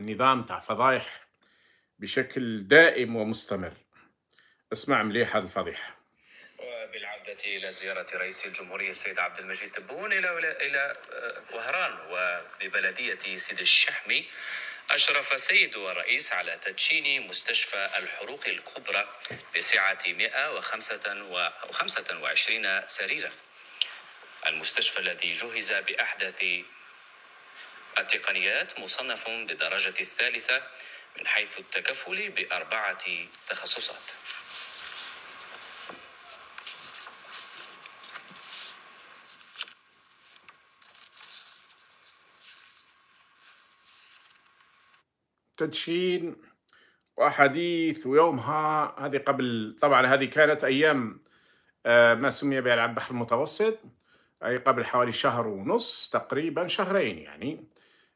النظام تاع فضايح بشكل دائم ومستمر اسمع مليح هذه الفضيحه بالعودة إلى زيارة رئيس الجمهورية السيد عبد المجيد تبون إلى إلى آه، وهران وببلدية سيد الشحمي أشرف سيد الرئيس على تدشين مستشفى الحروق الكبرى بسعة 125 سريرا المستشفى الذي جهز بأحدث التقنيات مصنف بالدرجة الثالثة من حيث التكفل بأربعة تخصصات تدشين وأحاديث ويومها هذه قبل طبعا هذه كانت أيام آه، ما سمي بها البحر المتوسط أي قبل حوالي شهر ونص تقريبا شهرين يعني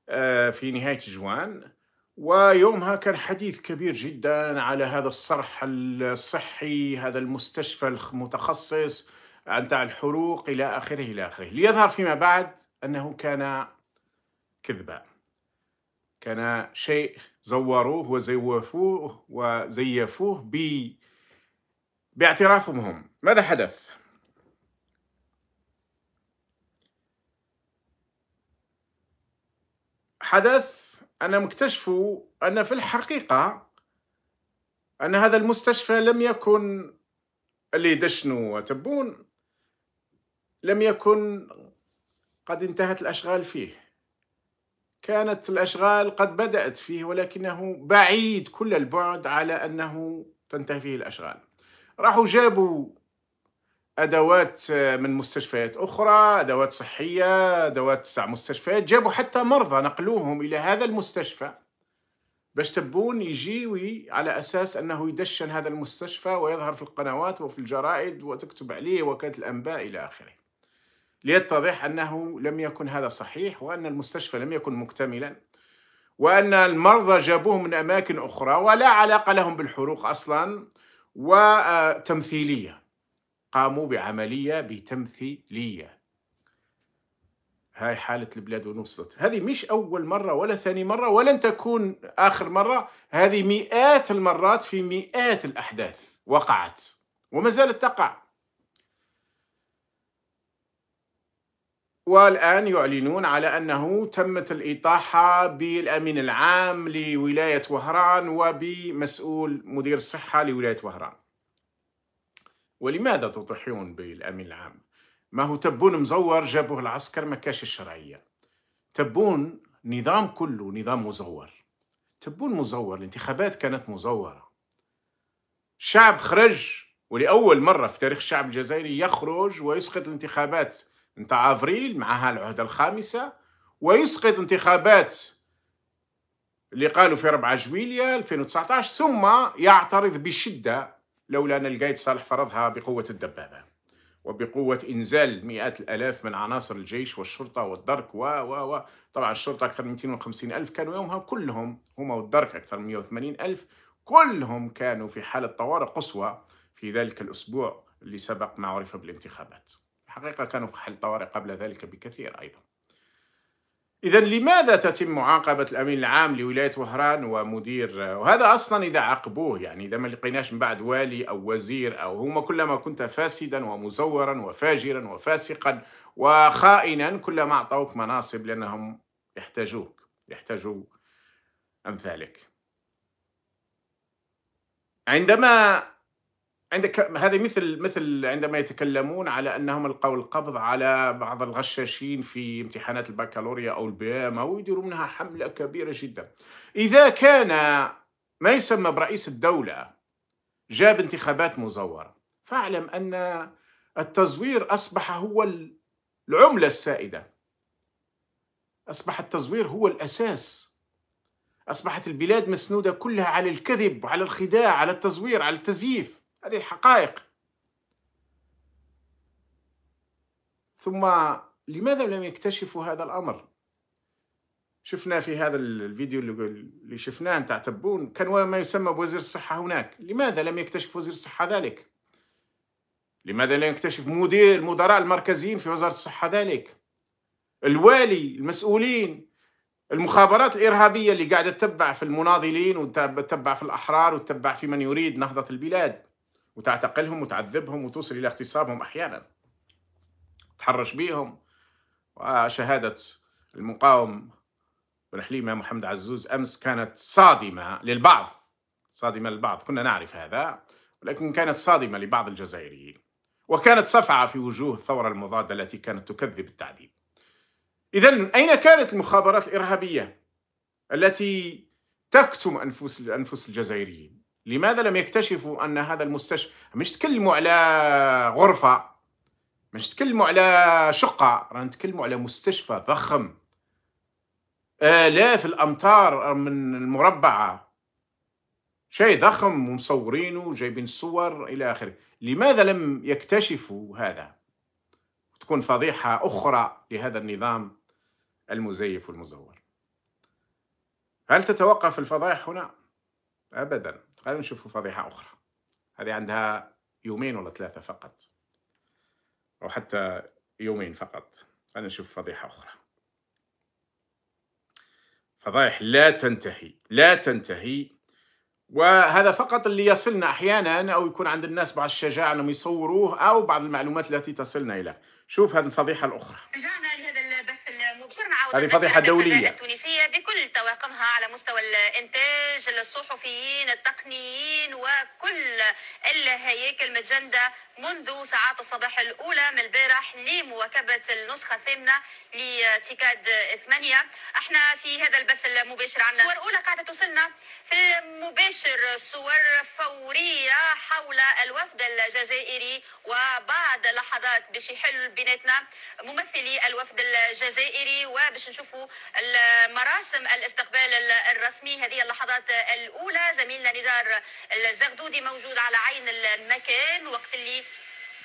آه، في نهاية جوان ويومها كان حديث كبير جدا على هذا الصرح الصحي هذا المستشفى المتخصص عن الحروق إلى آخره إلى آخره ليظهر فيما بعد أنه كان كذبا كان شيء زوروه وزيفوه وزيفوه باعترافهم هم ماذا حدث؟ حدث أنا مكتشفه أن في الحقيقة أن هذا المستشفى لم يكن اللي دشنوا وتبون لم يكن قد انتهت الأشغال فيه كانت الأشغال قد بدأت فيه ولكنه بعيد كل البعد على أنه تنتهي فيه الأشغال راحوا جابوا ادوات آه، من مستشفيات اخرى ادوات صحيه ادوات تاع مستشفيات جابوا حتى مرضى نقلوهم الى هذا المستشفى باش تبون يجي على اساس انه يدشن هذا المستشفى ويظهر في القنوات وفي الجرائد وتكتب عليه وكاله الانباء الى اخره ليتضح انه لم يكن هذا صحيح وان المستشفى لم يكن مكتملا وان المرضى جابوه من اماكن اخرى ولا علاقه لهم بالحروق اصلا وتمثيليه آه، قاموا بعملية بتمثيلية هاي حالة البلاد ونوصلت وصلت هذه مش أول مرة ولا ثاني مرة ولن تكون آخر مرة هذه مئات المرات في مئات الأحداث وقعت وما زالت تقع والآن يعلنون على أنه تمت الإطاحة بالأمين العام لولاية وهران وبمسؤول مدير الصحة لولاية وهران ولماذا تطيحون بالأمين العام؟ ما هو تبون مزور جابوه العسكر ما كاش الشرعية تبون نظام كله نظام مزور تبون مزور الانتخابات كانت مزورة شعب خرج ولأول مرة في تاريخ الشعب الجزائري يخرج ويسقط الانتخابات نتاع أفريل معها العهدة الخامسة ويسقط انتخابات اللي قالوا في 4 جويلية 2019 ثم يعترض بشدة لولا أن القائد صالح فرضها بقوة الدبابة وبقوة إنزال مئات الآلاف من عناصر الجيش والشرطة والدرك و و و طبعا الشرطة أكثر من 250 ألف كانوا يومها كلهم هما والدرك أكثر من 180 ألف كلهم كانوا في حالة طوارئ قصوى في ذلك الأسبوع اللي سبق ما عرف بالانتخابات الحقيقة كانوا في حالة طوارئ قبل ذلك بكثير أيضا إذا لماذا تتم معاقبة الأمين العام لولاية وهران ومدير وهذا أصلا إذا عاقبوه يعني إذا ما لقيناش من بعد والي أو وزير أو هما كلما كنت فاسدا ومزورا وفاجرا وفاسقا وخائنا كلما أعطوك مناصب لأنهم يحتاجوك يحتاجوا أمثالك عندما عندك هذا مثل مثل عندما يتكلمون على انهم القوا القبض على بعض الغشاشين في امتحانات البكالوريا او البيام او يديروا منها حمله كبيره جدا. اذا كان ما يسمى برئيس الدوله جاب انتخابات مزوره فاعلم ان التزوير اصبح هو العمله السائده. اصبح التزوير هو الاساس. اصبحت البلاد مسنوده كلها على الكذب وعلى الخداع على التزوير على التزييف. هذه حقائق ثم لماذا لم يكتشفوا هذا الأمر شفنا في هذا الفيديو اللي شفناه نتاع تبون كان ما يسمى بوزير الصحة هناك لماذا لم يكتشف وزير الصحة ذلك لماذا لم يكتشف مدير المدراء المركزيين في وزارة الصحة ذلك الوالي المسؤولين المخابرات الإرهابية اللي قاعدة تتبع في المناضلين وتتبع في الأحرار وتتبع في من يريد نهضة البلاد وتعتقلهم وتعذبهم وتوصل إلى اغتصابهم أحيانا تحرش بيهم وشهادة المقاوم بن حليمة محمد عزوز أمس كانت صادمة للبعض صادمة للبعض كنا نعرف هذا ولكن كانت صادمة لبعض الجزائريين وكانت صفعة في وجوه الثورة المضادة التي كانت تكذب التعذيب إذا أين كانت المخابرات الإرهابية التي تكتم أنفس أنفس الجزائريين لماذا لم يكتشفوا أن هذا المستشفى مش تكلموا على غرفة مش تكلموا على شقة رانا نتكلموا على مستشفى ضخم آلاف الأمتار من المربعة شيء ضخم ومصورينه وجايبين الصور إلى آخره لماذا لم يكتشفوا هذا تكون فضيحة أخرى لهذا النظام المزيف والمزور هل تتوقف الفضائح هنا؟ أبدا خلينا نشوف فضيحة أخرى هذه عندها يومين ولا ثلاثة فقط أو حتى يومين فقط خلينا نشوف فضيحة أخرى فضائح لا تنتهي لا تنتهي وهذا فقط اللي يصلنا احيانا او يكون عند الناس بعض الشجاعه انهم يصوروه او بعض المعلومات التي تصلنا إلى شوف هذه الفضيحه الاخرى. رجعنا لهذا هذه فضيحه دوليه. التونسيه بكل طواقمها على مستوى الانتاج الصحفيين التقنيين وكل الهياكل متجنده منذ ساعات الصباح الاولى من البارح لمواكبه النسخه الثامنه لتيكاد ثمانية احنا في هذا البث المباشر عنا صور اولى قاعده توصلنا في المباشر صور فوريه حول الوفد الجزائري وبعد لحظات باش يحل بيناتنا ممثلي الوفد الجزائري وباش نشوفوا المراسم مراسم الاستقبال الرسمي هذه اللحظات الاولى زميلنا نزار الزغدودي موجود على عين المكان وقت اللي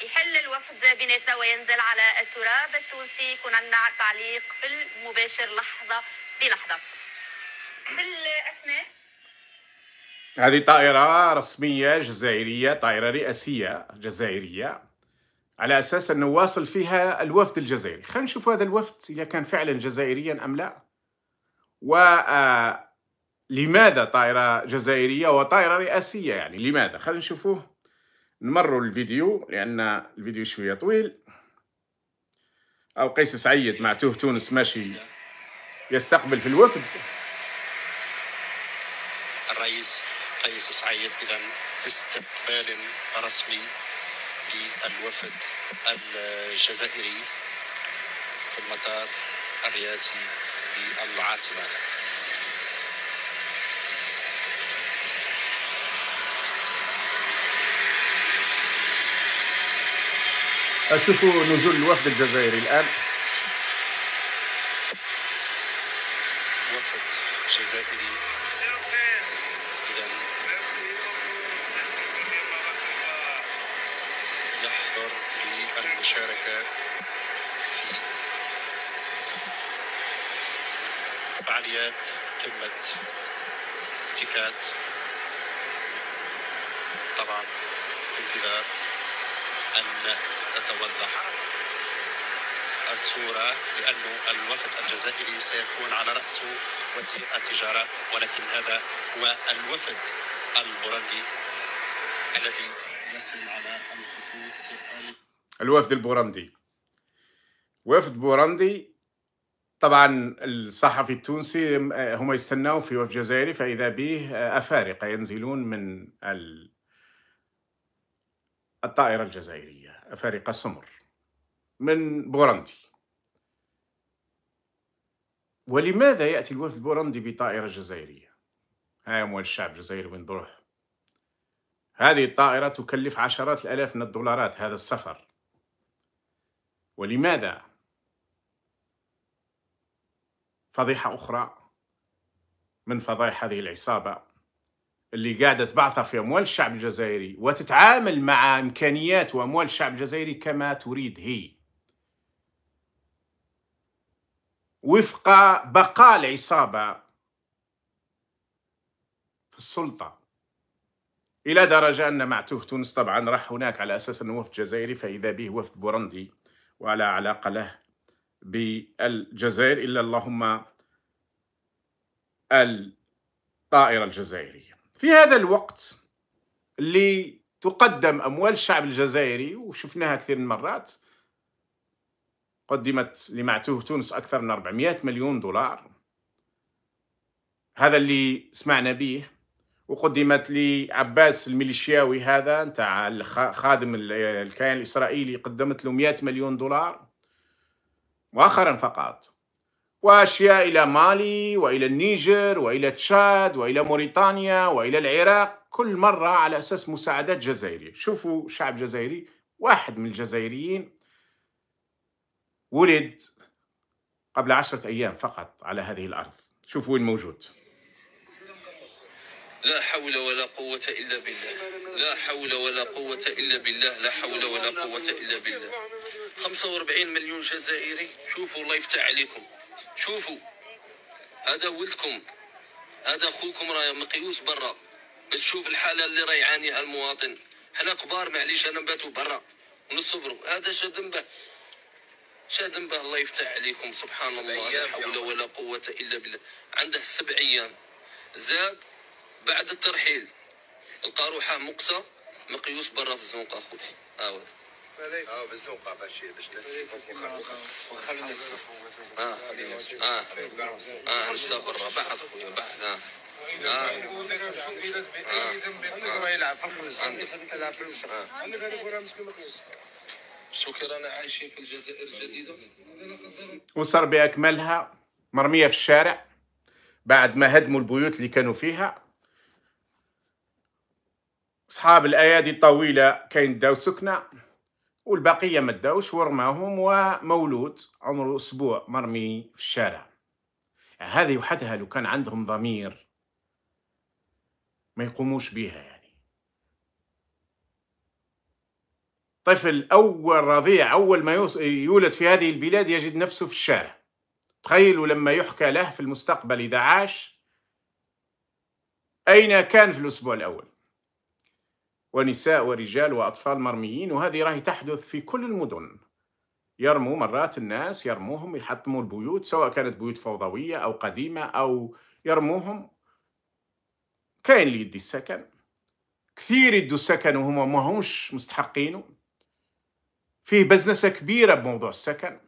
يحل الوفد بيناتنا وينزل على التراب التونسي يكون عندنا تعليق في المباشر لحظه بلحظه في الاثناء هذه طائرة رسمية جزائرية طائرة رئاسية جزائرية على أساس أنه واصل فيها الوفد الجزائري خلينا نشوف هذا الوفد إذا كان فعلا جزائريا أم لا ولماذا آه، طائرة جزائرية وطائرة رئاسية يعني لماذا خلينا نشوفوه نمروا الفيديو لأن الفيديو شوية طويل أو قيس سعيد مع توه تونس ماشي يستقبل في الوفد الرئيس قيس سعيد إذا في استقبال رسمي للوفد الجزائري في المطار الرئاسي في العاصمة أشوف نزول الوفد الجزائري الآن فعاليات تمت تكات طبعا في انتظار أن تتوضح الصورة لأن الوفد الجزائري سيكون على رأسه وزير التجارة ولكن هذا هو الوفد البرندي الذي يصل على الخطوط الوفد البوروندي وفد بورندي طبعا الصحفي التونسي هم يستناو في وفد جزائري فإذا به آه، أفارقة ينزلون من الطائرة الجزائرية أفارقة سمر من بورندي ولماذا يأتي الوفد البورندي بطائرة جزائرية؟ هاي أموال الشعب الجزائري وين تروح؟ هذه الطائرة تكلف عشرات الآلاف من الدولارات هذا السفر ولماذا فضيحة أخرى من فضايح هذه العصابة اللي قاعدة تبعثر في أموال الشعب الجزائري وتتعامل مع إمكانيات وأموال الشعب الجزائري كما تريد هي وفق بقاء العصابة في السلطة إلى درجة أن معتوه تونس طبعا راح هناك على أساس أنه وفد جزائري فإذا به وفد بورندي ولا علاقة له بالجزائر إلا اللهم الطائرة الجزائرية في هذا الوقت اللي تقدم أموال الشعب الجزائري وشفناها كثير من مرات قدمت لمعتوه تونس أكثر من 400 مليون دولار هذا اللي سمعنا به وقدمت لعباس الميليشياوي هذا نتاع خادم الكيان الإسرائيلي قدمت له 100 مليون دولار مؤخرا فقط وأشياء إلى مالي وإلى النيجر وإلى تشاد وإلى موريتانيا وإلى العراق كل مرة على أساس مساعدات جزائرية شوفوا شعب جزائري واحد من الجزائريين ولد قبل عشرة أيام فقط على هذه الأرض شوفوا وين موجود لا حول ولا قوة إلا بالله لا حول ولا قوة إلا بالله لا حول ولا قوة إلا بالله 45 مليون جزائري شوفوا الله يفتح عليكم شوفوا هذا ولدكم هذا اخوكم راه مقيوس برا شوف الحاله اللي راه يعانيها المواطن حنا كبار معليش انا نباتوا برا ونصبروا هذا شا ذنبه شا ذنبه الله يفتح عليكم سبحان الله لا حول ولا قوه الا بالله عنده سبع ايام زاد بعد الترحيل لقى روحه مقيوس برا في الزنقه اخوتي آه اه بالزوقه باش الناس واخا واخا الناس اه اه اه برا بعد خويا بعد اه عايشين آه، في الجزائر آه. الجديده وصار باكملها مرميه في الشارع بعد ما هدموا البيوت اللي كانوا فيها اصحاب الايادي الطويله كاين داو سكنه والبقية ما داوش ورماهم ومولود عمره أسبوع مرمي في الشارع هذه وحدها لو كان عندهم ضمير ما يقوموش بيها يعني طفل أول رضيع أول ما يولد في هذه البلاد يجد نفسه في الشارع تخيلوا لما يحكى له في المستقبل إذا عاش أين كان في الأسبوع الأول ونساء ورجال وأطفال مرميين وهذه راهي تحدث في كل المدن يرموا مرات الناس يرموهم يحطموا البيوت سواء كانت بيوت فوضوية أو قديمة أو يرموهم كاين اللي يدي السكن كثير يدوا السكن وهما ما همش مستحقينه فيه بزنسة كبيرة بموضوع السكن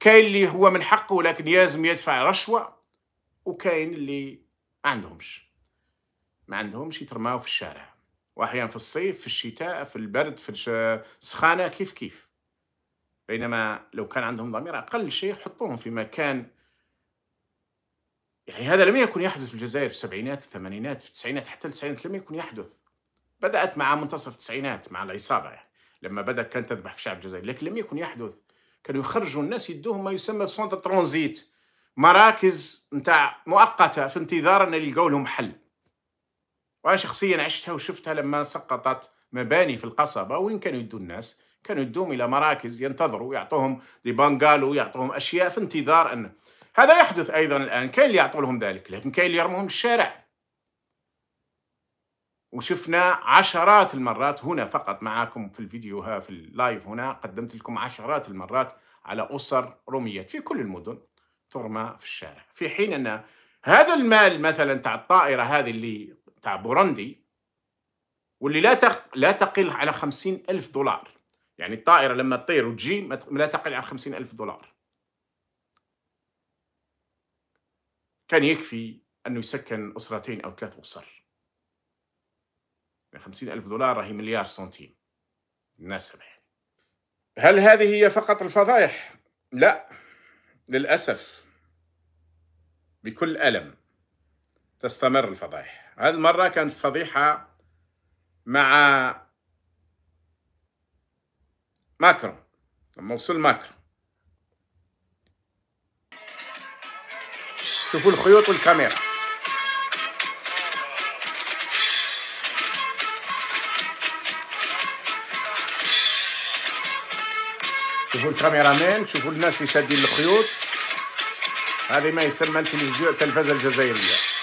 كاين اللي هو من حقه لكن يازم يدفع رشوة وكاين اللي ما عندهمش ما عندهمش يترماو في الشارع واحيانا في الصيف في الشتاء في البرد في السخانه كيف كيف بينما لو كان عندهم ضمير اقل شيء حطوهم في مكان يعني هذا لم يكن يحدث في الجزائر في السبعينات في الثمانينات في التسعينات حتى التسعينات لم يكن يحدث بدات مع منتصف التسعينات مع العصابه يعني لما بدا كانت تذبح في شعب الجزائر لكن لم يكن يحدث كانوا يخرجوا الناس يدوهم ما يسمى بسنتر ترانزيت مراكز نتاع مؤقته في انتظار ان يلقوا لهم حل وأنا شخصيا عشتها وشفتها لما سقطت مباني في القصبة وين كانوا يدوا الناس كانوا يدوهم إلى مراكز ينتظروا يعطوهم دي بانغالو يعطوهم أشياء في انتظار أن هذا يحدث أيضا الآن كاين اللي يعطوا لهم ذلك لكن كاين اللي يرموهم الشارع وشفنا عشرات المرات هنا فقط معاكم في الفيديو ها في اللايف هنا قدمت لكم عشرات المرات على أسر رميت في كل المدن ترمى في الشارع في حين أن هذا المال مثلا تاع الطائرة هذه اللي تاع بوروندي واللي لا تق... لا تقل على خمسين ألف دولار يعني الطائرة لما تطير وتجي لا تقل عن خمسين ألف دولار كان يكفي أنه يسكن أسرتين أو ثلاث أسر يعني خمسين ألف دولار هي مليار سنتيم بالمناسبة هل هذه هي فقط الفضائح؟ لا للأسف بكل ألم تستمر الفضائح هذه المرة كانت فضيحة مع ماكرون لما وصل ماكرون شوفوا الخيوط والكاميرا شوفوا الكاميرا مين شوفوا الناس اللي شادين الخيوط هذه ما يسمى التلفزيون التلفزه الجزائريه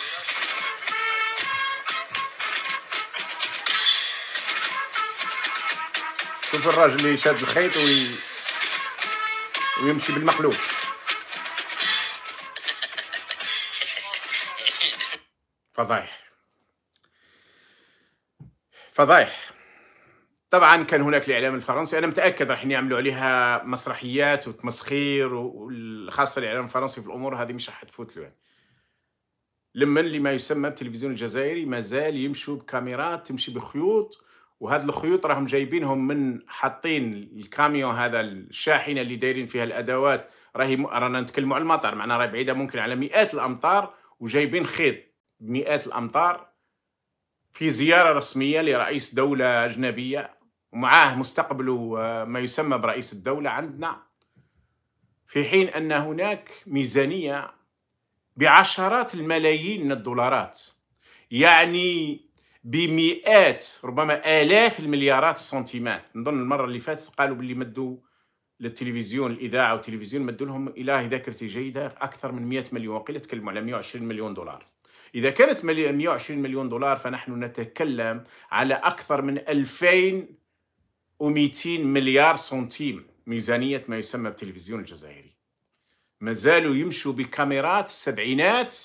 شوف الراجل اللي شاد الخيط وي... ويمشي بالمقلوب فضايح فضايح طبعا كان هناك الاعلام الفرنسي انا متاكد راح يعملوا عليها مسرحيات وتمسخير وخاصه الاعلام الفرنسي في الامور هذه مش راح تفوت له يعني. لمن لما يسمى بالتلفزيون الجزائري مازال يمشوا بكاميرات تمشي بخيوط وهاد الخيوط راهم جايبينهم من حاطين الكاميون هذا الشاحنه اللي دايرين فيها الادوات راهي م... رانا نتكلموا على المطر معناها راهي بعيده ممكن على مئات الامطار وجايبين خيط بمئات الامطار في زياره رسميه لرئيس دوله اجنبيه ومعاه مستقبل آه، ما يسمى برئيس الدوله عندنا في حين ان هناك ميزانيه بعشرات الملايين من الدولارات يعني بمئات ربما الاف المليارات السنتيمات نظن المره اللي فاتت قالوا باللي مدوا للتلفزيون الاذاعه والتلفزيون مدوا لهم الى ذاكرتي جيده اكثر من 100 مليون قيل تكلموا على 120 مليون دولار اذا كانت 120 مليون دولار فنحن نتكلم على اكثر من 2200 مليار سنتيم ميزانيه ما يسمى بالتلفزيون الجزائري مازالوا يمشوا بكاميرات السبعينات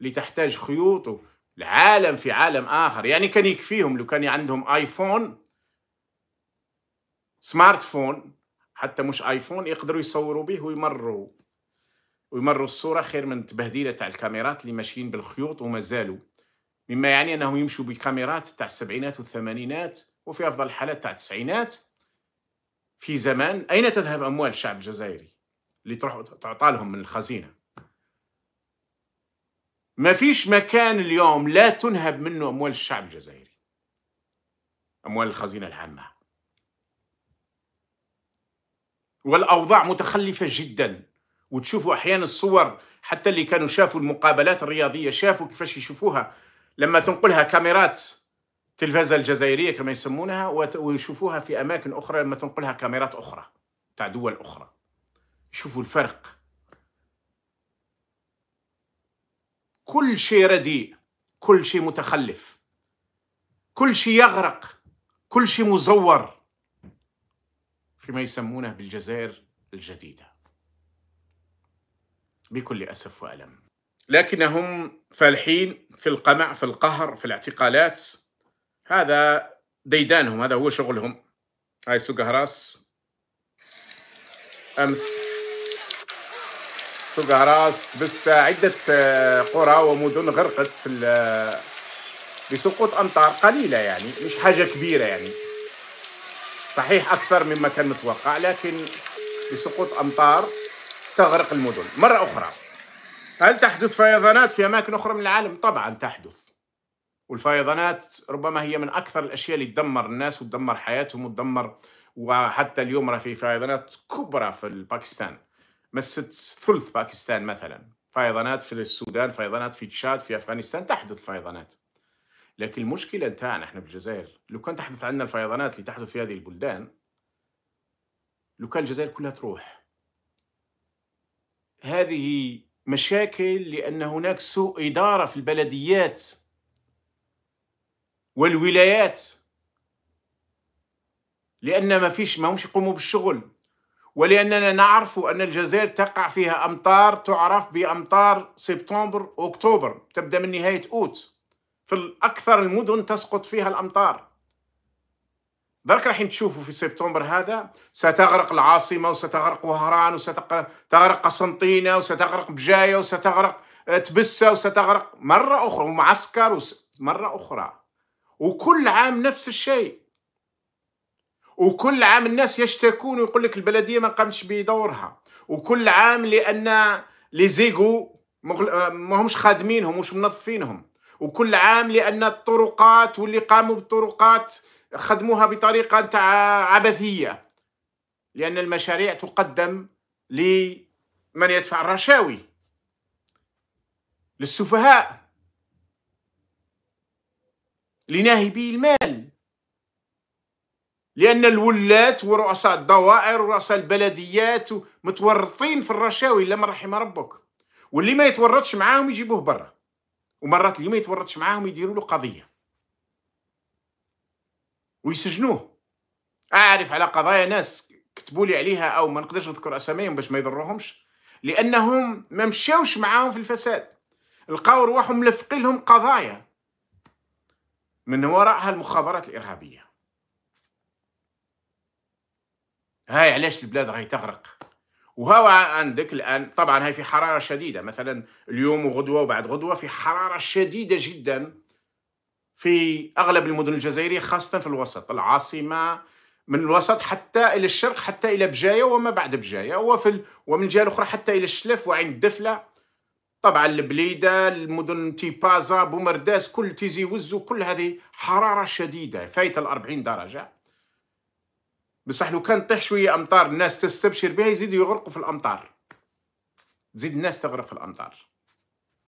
اللي تحتاج خيوط العالم في عالم اخر يعني كان يكفيهم لو كان عندهم ايفون سمارت فون حتى مش ايفون يقدروا يصوروا به ويمروا ويمروا الصوره خير من التبهديله تاع الكاميرات اللي ماشيين بالخيوط ومازالوا مما يعني انهم يمشوا بكاميرات تاع السبعينات والثمانينات وفي افضل الحالات تاع التسعينات في زمان اين تذهب اموال الشعب الجزائري اللي تروح تعطالهم من الخزينه ما فيش مكان اليوم لا تنهب منه أموال الشعب الجزائري أموال الخزينة العامة والأوضاع متخلفة جدا وتشوفوا أحيانا الصور حتى اللي كانوا شافوا المقابلات الرياضية شافوا كيفاش يشوفوها لما تنقلها كاميرات التلفزة الجزائرية كما يسمونها ويشوفوها في أماكن أخرى لما تنقلها كاميرات أخرى تاع دول أخرى يشوفوا الفرق كل شيء رديء كل شيء متخلف كل شيء يغرق كل شيء مزور فيما يسمونه بالجزائر الجديده بكل اسف والم لكنهم فالحين في القمع في القهر في الاعتقالات هذا ديدانهم هذا هو شغلهم هاي سوق امس سوق عراس بس عدة آه، قرى ومدن غرقت في آه، بسقوط أمطار قليلة يعني مش حاجة كبيرة يعني صحيح أكثر مما كان متوقع لكن بسقوط أمطار تغرق المدن مرة أخرى هل تحدث فيضانات في أماكن أخرى من العالم؟ طبعا تحدث والفيضانات ربما هي من أكثر الأشياء اللي تدمر الناس وتدمر حياتهم وتدمر وحتى اليوم راه في فيضانات كبرى في باكستان مست ثلث باكستان مثلا فيضانات في السودان فيضانات في تشاد في أفغانستان تحدث فيضانات لكن المشكلة نتاعنا احنا بالجزائر لو كان تحدث عندنا الفيضانات اللي تحدث في هذه البلدان لو كان الجزائر كلها تروح هذه مشاكل لأن هناك سوء إدارة في البلديات والولايات لأن ما فيش ما همش يقوموا بالشغل ولأننا نعرف أن الجزائر تقع فيها أمطار تعرف بأمطار سبتمبر وأكتوبر تبدأ من نهاية أوت في أكثر المدن تسقط فيها الأمطار درك راح تشوفوا في سبتمبر هذا ستغرق العاصمة وستغرق وهران وستغرق قسنطينة وستغرق بجاية وستغرق آه، تبسة وستغرق مرة أخرى ومعسكر مرة أخرى وكل عام نفس الشيء وكل عام الناس يشتكون ويقول لك البلديه ما قامتش بدورها وكل عام لان لي زيغو ما همش خادمينهم ومش منظفينهم وكل عام لان الطرقات واللي قاموا بالطرقات خدموها بطريقه عبثيه لان المشاريع تقدم لمن يدفع الرشاوي للسفهاء لناهبي المال لان الولات ورؤساء الدوائر ورؤساء البلديات متورطين في الرشاوي الا من رحم ربك واللي ما يتورطش معاهم يجيبوه برا ومرات اللي ما يتورطش معاهم يديروا له قضيه ويسجنوه اعرف على قضايا ناس كتبوا لي عليها او ما نقدرش نذكر اساميهم باش ما يضرهمش لانهم ما مشاوش معاهم في الفساد لقاو رواحهم ملفقين لهم قضايا من وراءها المخابرات الارهابيه هاي علاش البلاد راهي تغرق وهو عندك الان طبعا هاي في حراره شديده مثلا اليوم وغدوه وبعد غدوه في حراره شديده جدا في اغلب المدن الجزائريه خاصه في الوسط العاصمه من الوسط حتى الى الشرق حتى الى بجايه وما بعد بجايه وفي ال... ومن الجهه الاخرى حتى الى الشلف وعين الدفله طبعا البليده المدن تيبازا بومرداس كل تيزي وزو كل هذه حراره شديده فايت ال 40 درجه بصح لو كان طيح شويه امطار الناس تستبشر بها يزيدوا يغرقوا في الامطار تزيد الناس تغرق في الامطار